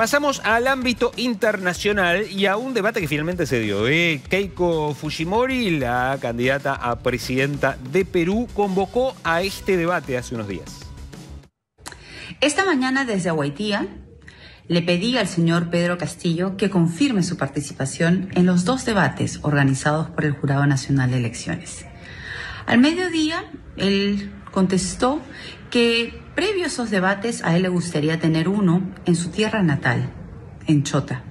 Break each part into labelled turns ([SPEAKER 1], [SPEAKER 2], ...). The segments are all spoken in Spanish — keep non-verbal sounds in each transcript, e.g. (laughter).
[SPEAKER 1] Pasamos al ámbito internacional y a un debate que finalmente se dio. ¿eh? Keiko Fujimori, la candidata a presidenta de Perú, convocó a este debate hace unos días.
[SPEAKER 2] Esta mañana desde Huaitía le pedí al señor Pedro Castillo que confirme su participación en los dos debates organizados por el Jurado Nacional de Elecciones. Al mediodía, él contestó que previo a esos debates a él le gustaría tener uno en su tierra natal, en Chota,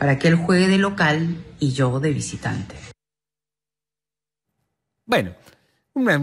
[SPEAKER 2] para que él juegue de local y yo de visitante.
[SPEAKER 1] Bueno, una,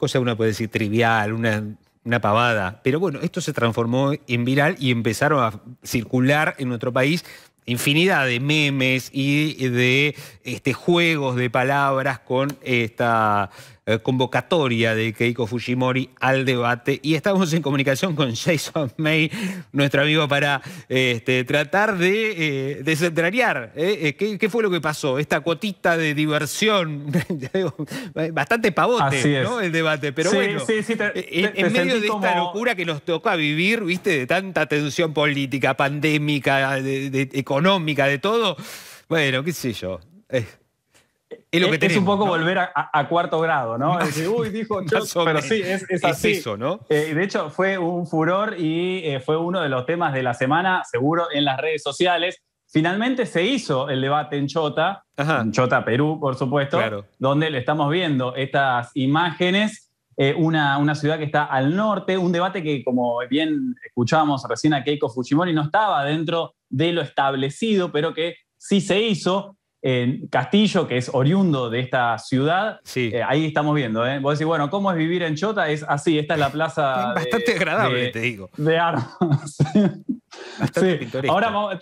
[SPEAKER 1] cosa uno puede decir trivial, una, una pavada, pero bueno, esto se transformó en viral y empezaron a circular en nuestro país infinidad de memes y de este, juegos de palabras con esta eh, convocatoria de Keiko Fujimori al debate y estamos en comunicación con Jason May, nuestro amigo, para este, tratar de eh, desentrañar eh, ¿qué, fue lo que pasó, esta cuotita de diversión, (laughs) bastante pavote el debate, pero bueno, en, medio de esta locura que nos toca vivir, viste, de tanta tensión política, pandémica, económica, de todo, bueno, qué sé yo es, lo que un poco volver
[SPEAKER 2] a, cuarto grado, ¿no? es decir, uy, dijo, (laughs) pero sí, es, así. ¿no? Eh, de hecho, fue un furor y eh, fue uno de los temas de la semana, seguro, en las redes sociales. Finalmente se hizo el debate en Chota, en Chota, Perú, por supuesto, donde le estamos viendo estas imágenes. Eh, una, una, ciudad que está al norte, un debate que, como bien escuchábamos recién a Keiko Fujimori, no estaba dentro de lo establecido, pero que sí se hizo en Castillo, que es oriundo de esta ciudad, eh, ahí estamos viendo, ¿eh? Vos decís, bueno, ¿cómo es vivir en Chota? Es así, esta es la plaza. (laughs) bastante agradable, te digo. De armas. (laughs) sí. Ahora vamos,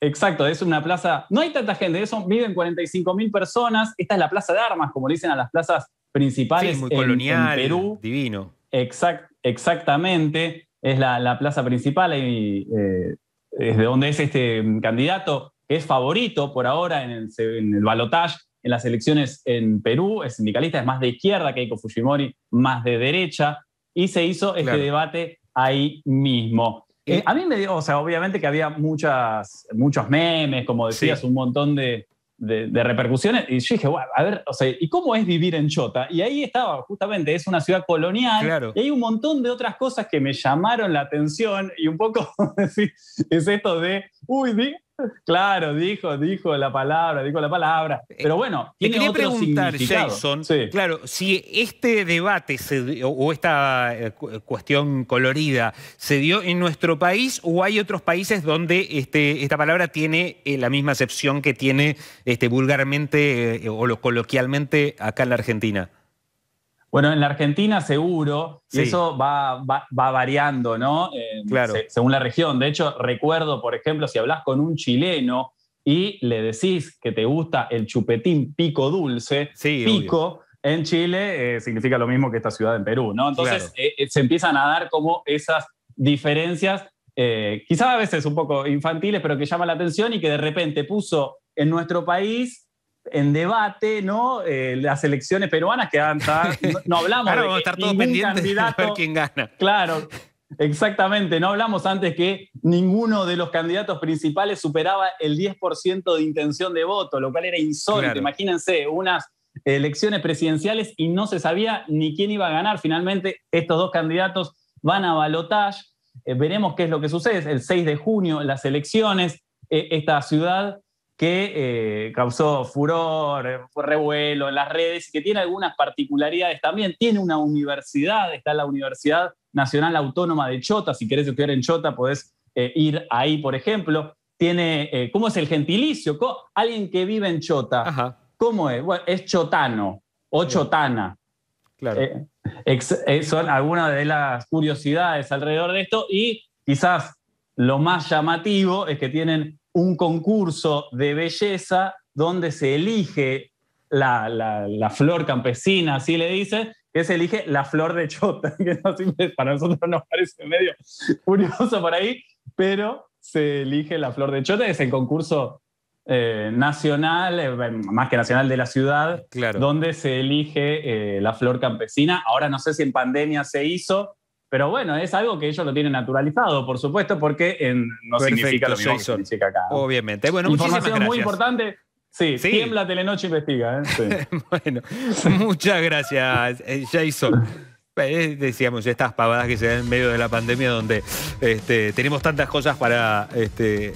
[SPEAKER 2] Exacto, es una plaza. No hay tanta gente, eso viven 45.000 personas. Esta es la plaza de armas, como le dicen a las plazas principales. Sí, muy colonial, divino. Exacto, exactamente, es la, plaza principal y eh, desde donde es este candidato es favorito por ahora en el, en en las elecciones en Perú, es sindicalista, es más de izquierda que Eiko Fujimori, más de derecha, y se hizo este debate ahí mismo. Eh, a mí me dio, o sea, obviamente que había muchas, muchos memes, como decías, un montón de, repercusiones, y yo dije, a ver, o sea, ¿y cómo es vivir en Chota? Y ahí estaba, justamente, es una ciudad colonial, y hay un montón de otras cosas que me llamaron la atención, y un poco (laughs) es esto de, uy, Claro, dijo, dijo la palabra, dijo la palabra. Eh, Pero bueno, tiene preguntar, Jason,
[SPEAKER 1] claro, si este debate o esta eh, eh, cuestión colorida se dio en nuestro país o hay otros países donde este, esta palabra tiene la misma acepción que tiene este, vulgarmente o coloquialmente acá en la Argentina.
[SPEAKER 2] Bueno, en la Argentina seguro, eso va, variando, ¿no? Eh, claro. según la región. De hecho, recuerdo, por ejemplo, si hablas con un chileno y le decís que te gusta el chupetín pico dulce, pico en Chile eh, significa lo mismo que esta ciudad en Perú, ¿no? Entonces eh, se empiezan a dar como esas diferencias, quizás a veces un poco infantiles, pero que llama la atención y que de repente puso en nuestro país en debate, ¿no? Eh, las elecciones peruanas que van a estar, no, hablamos claro, de a estar de quién gana. Claro, exactamente. No hablamos antes que ninguno de los candidatos principales superaba el 10% de intención de voto, lo cual era insólito. Imagínense, unas elecciones presidenciales y no se sabía ni quién iba a ganar. Finalmente, estos dos candidatos van a balotaje. Eh, veremos qué es lo que sucede. El 6 de junio, las elecciones, eh, esta ciudad que eh, causó furor, revuelo en las redes y que tiene algunas particularidades también. Tiene una universidad, está la Universidad Nacional Autónoma de Chota, si querés estudiar en Chota podés eh, ir ahí, por ejemplo. Tiene, eh, ¿cómo es el gentilicio? Alguien que vive en Chota, ¿cómo es? Bueno, es chotano o chotana. Claro. son algunas de las curiosidades alrededor de esto y quizás lo más llamativo es que tienen un concurso de belleza donde se elige la, flor campesina, así le dice, que se elige la flor de chota, (laughs) que para nosotros nos parece medio curioso por ahí, pero se elige la flor de chota, es el concurso eh, nacional, eh, más que nacional de la ciudad, donde se elige eh, la flor campesina. Ahora no sé si en pandemia se hizo, pero bueno, es algo que ellos lo tienen naturalizado, por supuesto, porque en, no significa lo mismo
[SPEAKER 1] que acá. Obviamente. Bueno, Información gracias. muy importante. Sí, sí, tiembla Telenoche investiga. ¿eh? (laughs) bueno, muchas gracias, eh, Jason. Eh, decíamos estas pavadas que se dan en medio de la pandemia donde este, tenemos tantas cosas para este,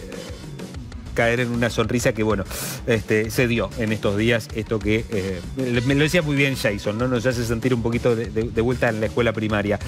[SPEAKER 1] caer en una sonrisa que, bueno, este, se dio en estos días esto que me lo decía muy bien Jason, ¿no? Nos hace sentir un poquito de, de vuelta en la escuela primaria.